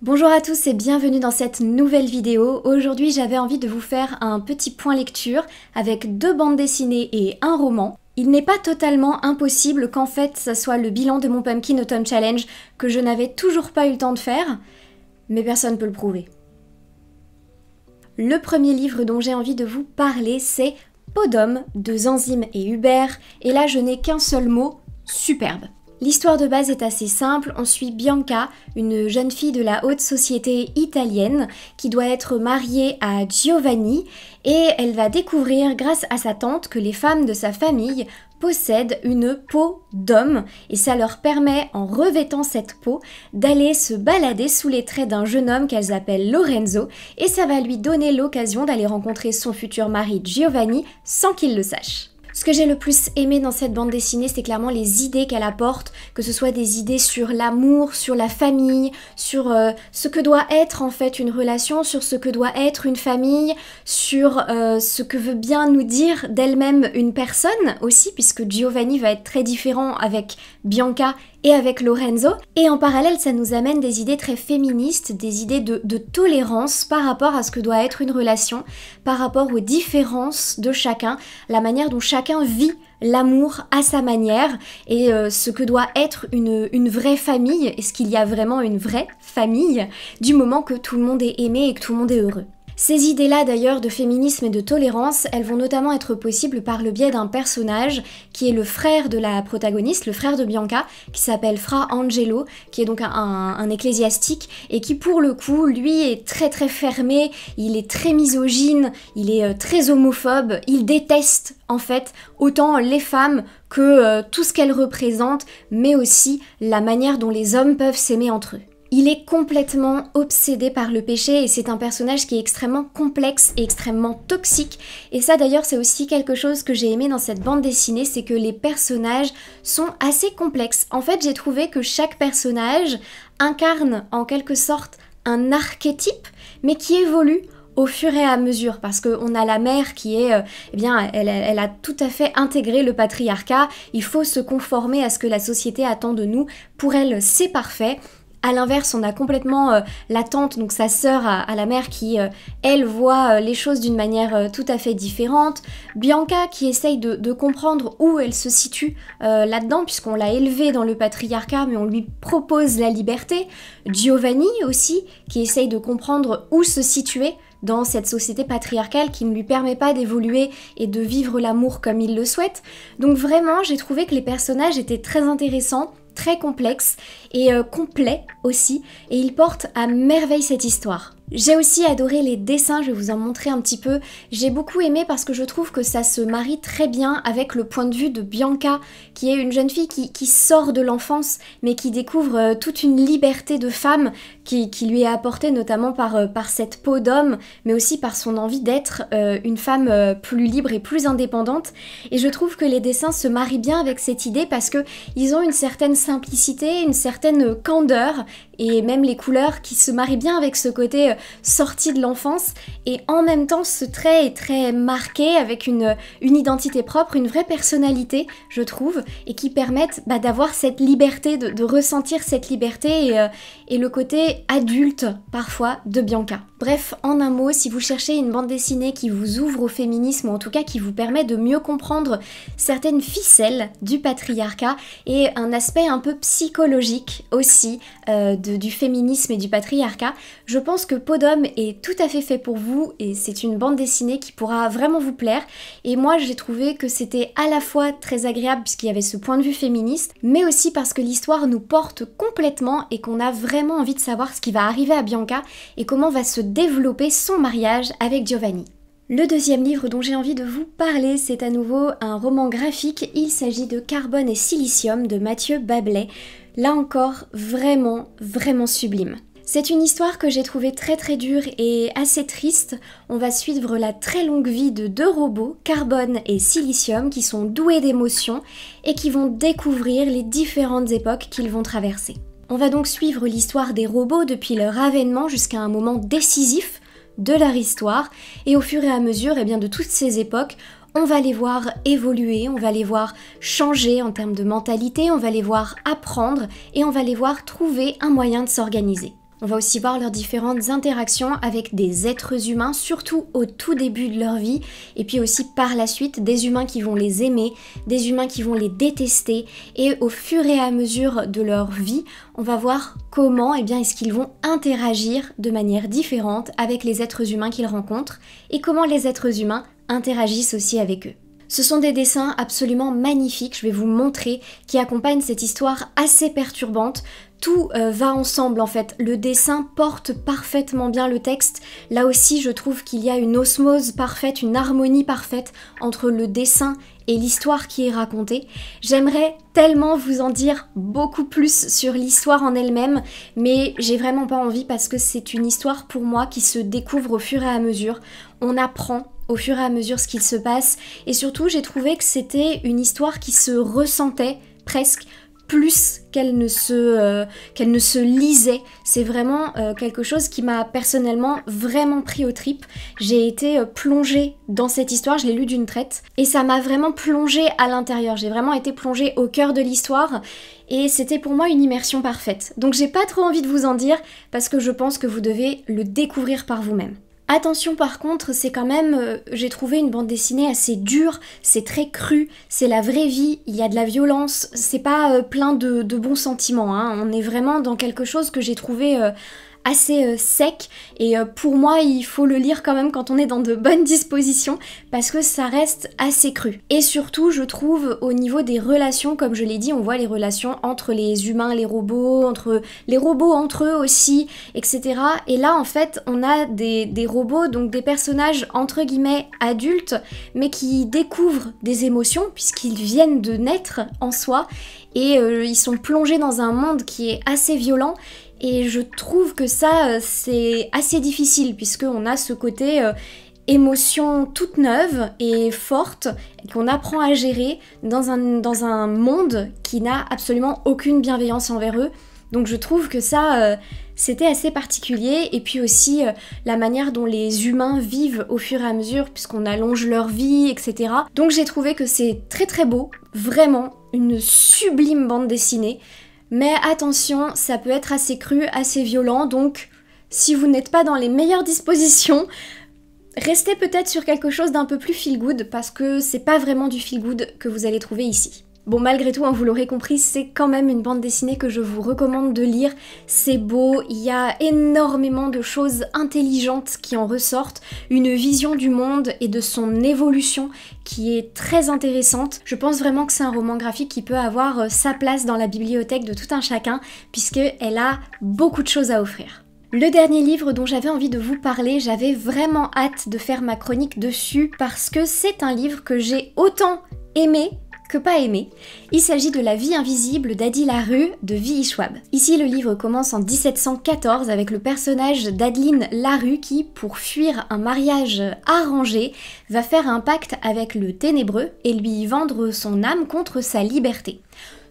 Bonjour à tous et bienvenue dans cette nouvelle vidéo. Aujourd'hui j'avais envie de vous faire un petit point lecture avec deux bandes dessinées et un roman. Il n'est pas totalement impossible qu'en fait ça soit le bilan de mon Pumpkin Autumn Challenge que je n'avais toujours pas eu le temps de faire, mais personne ne peut le prouver. Le premier livre dont j'ai envie de vous parler c'est Podom de Zanzim et Hubert, et là je n'ai qu'un seul mot, superbe. L'histoire de base est assez simple, on suit Bianca, une jeune fille de la haute société italienne qui doit être mariée à Giovanni et elle va découvrir grâce à sa tante que les femmes de sa famille possèdent une peau d'homme et ça leur permet, en revêtant cette peau, d'aller se balader sous les traits d'un jeune homme qu'elles appellent Lorenzo et ça va lui donner l'occasion d'aller rencontrer son futur mari Giovanni sans qu'il le sache. Ce que j'ai le plus aimé dans cette bande dessinée, c'est clairement les idées qu'elle apporte, que ce soit des idées sur l'amour, sur la famille, sur euh, ce que doit être en fait une relation, sur ce que doit être une famille, sur euh, ce que veut bien nous dire d'elle-même une personne aussi, puisque Giovanni va être très différent avec Bianca et avec Lorenzo. Et en parallèle, ça nous amène des idées très féministes, des idées de, tolérance par rapport à ce que doit être une relation, par rapport aux différences de chacun, la manière dont chacun vit l'amour à sa manière et euh, ce que doit être une vraie famille, est-ce qu'il y a vraiment une vraie famille du moment que tout le monde est aimé et que tout le monde est heureux. Ces idées-là d'ailleurs de féminisme et de tolérance, elles vont notamment être possibles par le biais d'un personnage qui est le frère de la protagoniste, le frère de Bianca, qui s'appelle Fra Angelo, qui est donc un, ecclésiastique et qui pour le coup, lui, est très très fermé, il est très misogyne, il est euh, très homophobe, il déteste en fait autant les femmes que euh, tout ce qu'elles représentent, mais aussi la manière dont les hommes peuvent s'aimer entre eux. Il est complètement obsédé par le péché et c'est un personnage qui est extrêmement complexe et extrêmement toxique. Et ça d'ailleurs c'est aussi quelque chose que j'ai aimé dans cette bande dessinée, c'est que les personnages sont assez complexes. En fait j'ai trouvé que chaque personnage incarne en quelque sorte un archétype mais qui évolue au fur et à mesure, parce qu'on a la mère qui est, euh, eh bien, elle, a tout à fait intégré le patriarcat, il faut se conformer à ce que la société attend de nous, pour elle c'est parfait, à l'inverse, on a complètement euh, la tante, donc sa sœur à, la mère, qui, euh, elle, voit euh, les choses d'une manière tout à fait différente. Bianca, qui essaye de, de comprendre où elle se situe là-dedans, puisqu'on l'a élevée dans le patriarcat, mais on lui propose la liberté. Giovanni aussi, qui essaye de comprendre où se situer dans cette société patriarcale qui ne lui permet pas d'évoluer et de vivre l'amour comme il le souhaite. Donc vraiment, j'ai trouvé que les personnages étaient très intéressants très complexe et euh, complet aussi, et il porte à merveille cette histoire. J'ai aussi adoré les dessins, je vais vous en montrer un petit peu. J'ai beaucoup aimé parce que je trouve que ça se marie très bien avec le point de vue de Bianca, qui est une jeune fille qui, sort de l'enfance, mais qui découvre euh, toute une liberté de femme qui, lui est apportée notamment euh, par, cette peau d'homme, mais aussi par son envie d'être euh, une femme plus libre et plus indépendante. Et je trouve que les dessins se marient bien avec cette idée parce que ils ont une certaine simplicité, une certaine candeur et même les couleurs qui se marient bien avec ce côté euh, sorti de l'enfance et en même temps ce trait est très marqué avec une, euh, une identité propre, une vraie personnalité je trouve et qui permettent bah, d'avoir cette liberté, de, ressentir cette liberté euh, et, le côté adulte parfois de Bianca. Bref, en un mot, si vous cherchez une bande dessinée qui vous ouvre au féminisme ou en tout cas qui vous permet de mieux comprendre certaines ficelles du patriarcat et un aspect un peu psychologique aussi de du féminisme et du patriarcat, je pense que Podom est tout à fait fait pour vous et c'est une bande dessinée qui pourra vraiment vous plaire. Et moi j'ai trouvé que c'était à la fois très agréable puisqu'il y avait ce point de vue féministe, mais aussi parce que l'histoire nous porte complètement et qu'on a vraiment envie de savoir ce qui va arriver à Bianca et comment va se développer son mariage avec Giovanni. Le deuxième livre dont j'ai envie de vous parler, c'est à nouveau un roman graphique. Il s'agit de Carbone et Silicium de Mathieu Bablet là encore vraiment, vraiment sublime. C'est une histoire que j'ai trouvée très très dure et assez triste. On va suivre la très longue vie de deux robots, Carbone et Silicium, qui sont doués d'émotions et qui vont découvrir les différentes époques qu'ils vont traverser. On va donc suivre l'histoire des robots depuis leur avènement jusqu'à un moment décisif de leur histoire et au fur et à mesure eh bien, de toutes ces époques, on va les voir évoluer, on va les voir changer en termes de mentalité, on va les voir apprendre et on va les voir trouver un moyen de s'organiser. On va aussi voir leurs différentes interactions avec des êtres humains, surtout au tout début de leur vie, et puis aussi par la suite des humains qui vont les aimer, des humains qui vont les détester, et au fur et à mesure de leur vie, on va voir comment et eh bien, est-ce qu'ils vont interagir de manière différente avec les êtres humains qu'ils rencontrent, et comment les êtres humains interagissent aussi avec eux. Ce sont des dessins absolument magnifiques, je vais vous montrer, qui accompagnent cette histoire assez perturbante. Tout euh, va ensemble en fait, le dessin porte parfaitement bien le texte. Là aussi je trouve qu'il y a une osmose parfaite, une harmonie parfaite entre le dessin et l'histoire qui est racontée. J'aimerais tellement vous en dire beaucoup plus sur l'histoire en elle-même, mais j'ai vraiment pas envie parce que c'est une histoire pour moi qui se découvre au fur et à mesure. On apprend au fur et à mesure ce qu'il se passe. Et surtout, j'ai trouvé que c'était une histoire qui se ressentait presque plus qu'elle ne se euh, qu'elle ne se lisait. C'est vraiment euh, quelque chose qui m'a personnellement vraiment pris au tripes. J'ai été euh, plongée dans cette histoire, je l'ai lue d'une traite et ça m'a vraiment plongée à l'intérieur. J'ai vraiment été plongée au cœur de l'histoire et c'était pour moi une immersion parfaite. Donc j'ai pas trop envie de vous en dire parce que je pense que vous devez le découvrir par vous-même. Attention par contre, c'est quand même, euh, j'ai trouvé une bande dessinée assez dure, c'est très cru, c'est la vraie vie, il y a de la violence, c'est pas euh, plein de, de, bons sentiments, hein. on est vraiment dans quelque chose que j'ai trouvé euh, assez euh, sec et euh, pour moi il faut le lire quand même quand on est dans de bonnes dispositions parce que ça reste assez cru. Et surtout je trouve au niveau des relations, comme je l'ai dit, on voit les relations entre les humains, les robots, entre les robots entre eux aussi, etc. Et là en fait on a des, robots, donc des personnages entre guillemets adultes mais qui découvrent des émotions puisqu'ils viennent de naître en soi et euh, ils sont plongés dans un monde qui est assez violent et je trouve que ça, euh, c'est assez difficile, puisqu'on a ce côté euh, émotion toute neuve et forte qu'on apprend à gérer dans un, monde qui n'a absolument aucune bienveillance envers eux. Donc je trouve que ça, euh, c'était assez particulier. Et puis aussi la manière dont les humains vivent au fur et à mesure, puisqu'on allonge leur vie, etc. Donc j'ai trouvé que c'est très très beau, vraiment une sublime bande dessinée. Mais attention, ça peut être assez cru, assez violent, donc si vous n'êtes pas dans les meilleures dispositions, restez peut-être sur quelque chose d'un peu plus feel good parce que c'est pas vraiment du feel good que vous allez trouver ici. Bon, malgré tout, hein, vous l'aurez compris, c'est quand même une bande dessinée que je vous recommande de lire. C'est beau, il y a énormément de choses intelligentes qui en ressortent, une vision du monde et de son évolution qui est très intéressante. Je pense vraiment que c'est un roman graphique qui peut avoir euh, sa place dans la bibliothèque de tout un chacun, puisqu'elle a beaucoup de choses à offrir. Le dernier livre dont j'avais envie de vous parler, j'avais vraiment hâte de faire ma chronique dessus parce que c'est un livre que j'ai autant aimé que pas aimé. Il s'agit de La vie invisible d'Adi Larue de V.I. Schwab. Ici, le livre commence en 1714 avec le personnage d'Adeline Larue qui, pour fuir un mariage arrangé, va faire un pacte avec le ténébreux et lui vendre son âme contre sa liberté.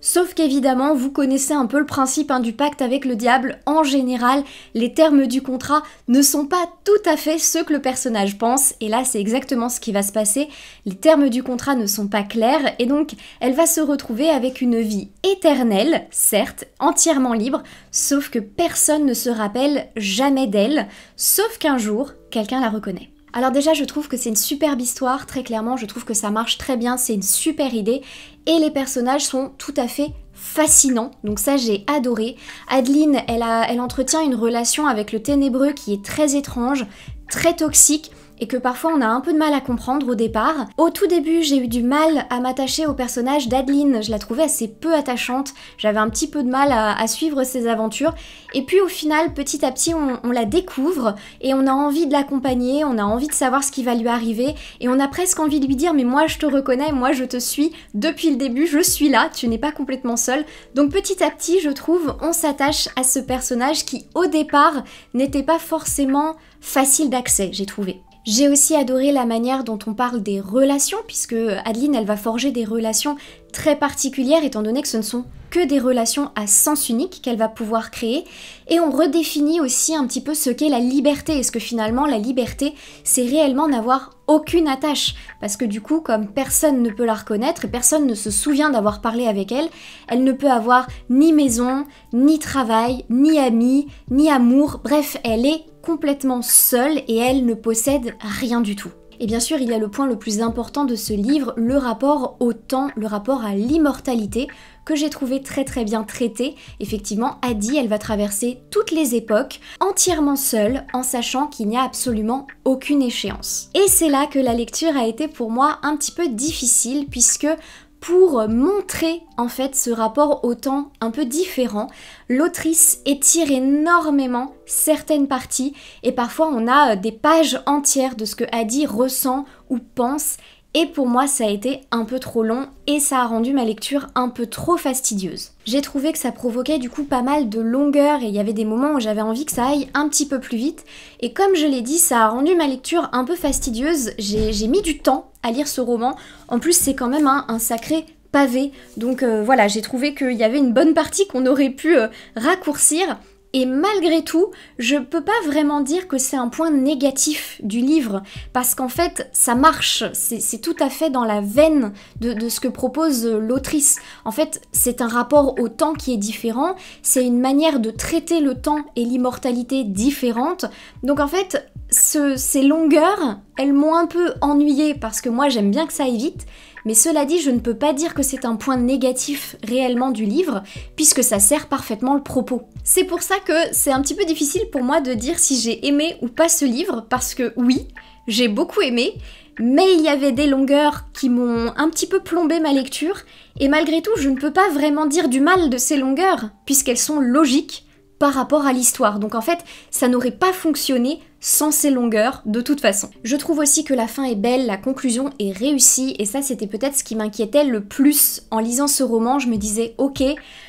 Sauf qu'évidemment, vous connaissez un peu le principe hein, du pacte avec le diable. En général, les termes du contrat ne sont pas tout à fait ceux que le personnage pense. Et là, c'est exactement ce qui va se passer. Les termes du contrat ne sont pas clairs. Et donc, elle va se retrouver avec une vie éternelle, certes, entièrement libre. Sauf que personne ne se rappelle jamais d'elle. Sauf qu'un jour, quelqu'un la reconnaît. Alors déjà, je trouve que c'est une superbe histoire, très clairement, je trouve que ça marche très bien, c'est une super idée, et les personnages sont tout à fait fascinants, Donc ça, j'ai adoré. Adeline, elle, elle entretient une relation avec le ténébreux qui est très étrange, très toxique et que parfois on a un peu de mal à comprendre au départ. Au tout début, j'ai eu du mal à m'attacher au personnage d'Adeline, je la trouvais assez peu attachante, j'avais un petit peu de mal à, suivre ses aventures, et puis au final, petit à petit, on, on la découvre, et on a envie de l'accompagner, on a envie de savoir ce qui va lui arriver, et on a presque envie de lui dire, mais moi je te reconnais, moi je te suis, depuis le début, je suis là, tu n'es pas complètement seule. Donc petit à petit, je trouve, on s'attache à ce personnage qui, au départ, n'était pas forcément facile d'accès, j'ai trouvé. J'ai aussi adoré la manière dont on parle des relations, puisque Adeline, elle va forger des relations très particulières, étant donné que ce ne sont que des relations à sens unique qu'elle va pouvoir créer. Et on redéfinit aussi un petit peu ce qu'est la liberté. Est-ce que finalement, la liberté, c'est réellement n'avoir aucune attache Parce que du coup, comme personne ne peut la reconnaître et personne ne se souvient d'avoir parlé avec elle, elle ne peut avoir ni maison, ni travail, ni amis, ni amour. Bref, elle est complètement seule et elle ne possède rien du tout. Et bien sûr, il y a le point le plus important de ce livre, le rapport au temps, le rapport à l'immortalité, que j'ai trouvé très très bien traité. Effectivement, Adi, elle va traverser toutes les époques, entièrement seule, en sachant qu'il n'y a absolument aucune échéance. Et c'est là que la lecture a été pour moi un petit peu difficile, puisque pour montrer en fait ce rapport au temps un peu différent, l'autrice étire énormément certaines parties et parfois on a euh, des pages entières de ce que Adi ressent ou pense et pour moi, ça a été un peu trop long et ça a rendu ma lecture un peu trop fastidieuse. J'ai trouvé que ça provoquait du coup pas mal de longueur et il y avait des moments où j'avais envie que ça aille un petit peu plus vite. Et comme je l'ai dit, ça a rendu ma lecture un peu fastidieuse. J'ai mis du temps à lire ce roman. En plus, c'est quand même un, sacré pavé. Donc euh, voilà, j'ai trouvé qu'il y avait une bonne partie qu'on aurait pu euh, raccourcir. Et malgré tout, je peux pas vraiment dire que c'est un point négatif du livre, parce qu'en fait, ça marche, c'est tout à fait dans la veine de, de ce que propose euh, l'autrice. En fait, c'est un rapport au temps qui est différent, c'est une manière de traiter le temps et l'immortalité différente. Donc en fait, ces longueurs, elles m'ont un peu ennuyée parce que moi j'aime bien que ça aille vite, mais cela dit, je ne peux pas dire que c'est un point négatif réellement du livre, puisque ça sert parfaitement le propos. C'est pour ça que c'est un petit peu difficile pour moi de dire si j'ai aimé ou pas ce livre, parce que oui, j'ai beaucoup aimé, mais il y avait des longueurs qui m'ont un petit peu plombé ma lecture, et malgré tout, je ne peux pas vraiment dire du mal de ces longueurs, puisqu'elles sont logiques, par rapport à l'histoire. Donc en fait, ça n'aurait pas fonctionné sans ces longueurs de toute façon. Je trouve aussi que la fin est belle, la conclusion est réussie, et ça c'était peut-être ce qui m'inquiétait le plus. En lisant ce roman, je me disais, ok,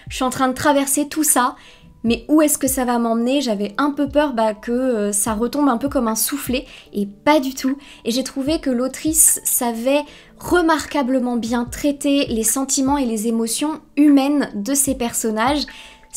je suis en train de traverser tout ça, mais où est-ce que ça va m'emmener J'avais un peu peur bah, que euh, ça retombe un peu comme un soufflet, et pas du tout. Et j'ai trouvé que l'autrice savait remarquablement bien traiter les sentiments et les émotions humaines de ses personnages.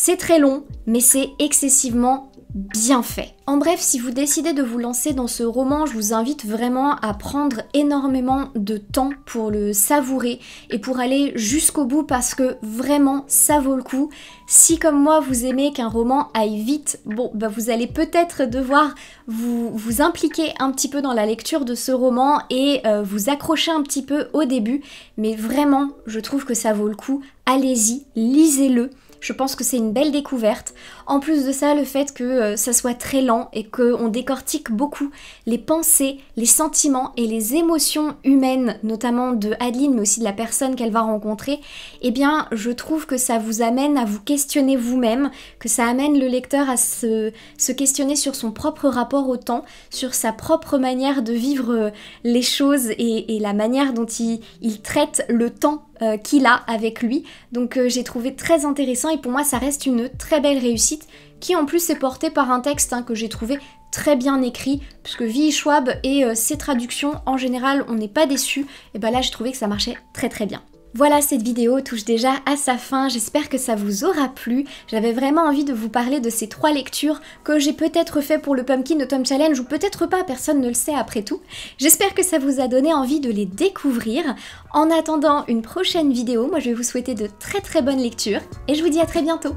C'est très long, mais c'est excessivement bien fait. En bref, si vous décidez de vous lancer dans ce roman, je vous invite vraiment à prendre énormément de temps pour le savourer et pour aller jusqu'au bout parce que vraiment ça vaut le coup. Si comme moi vous aimez qu'un roman aille vite, bon bah, vous allez peut-être devoir vous, impliquer un petit peu dans la lecture de ce roman et euh, vous accrocher un petit peu au début, mais vraiment je trouve que ça vaut le coup. Allez-y, lisez-le. Je pense que c'est une belle découverte. En plus de ça, le fait que euh, ça soit très lent et qu'on décortique beaucoup les pensées, les sentiments et les émotions humaines, notamment de Adeline, mais aussi de la personne qu'elle va rencontrer, eh bien, je trouve que ça vous amène à vous questionner vous-même, que ça amène le lecteur à se, questionner sur son propre rapport au temps, sur sa propre manière de vivre euh, les choses et, la manière dont il, il traite le temps euh, qu'il a avec lui. Donc euh, j'ai trouvé très intéressant et pour moi ça reste une très belle réussite qui en plus est portée par un texte hein, que j'ai trouvé très bien écrit puisque V. Schwab et euh, ses traductions en général on n'est pas déçu et ben là j'ai trouvé que ça marchait très très bien. Voilà, cette vidéo touche déjà à sa fin, j'espère que ça vous aura plu. J'avais vraiment envie de vous parler de ces trois lectures que j'ai peut-être fait pour le Pumpkin Autumn Challenge ou peut-être pas, personne ne le sait après tout. J'espère que ça vous a donné envie de les découvrir. En attendant une prochaine vidéo, moi je vais vous souhaiter de très très bonnes lectures et je vous dis à très bientôt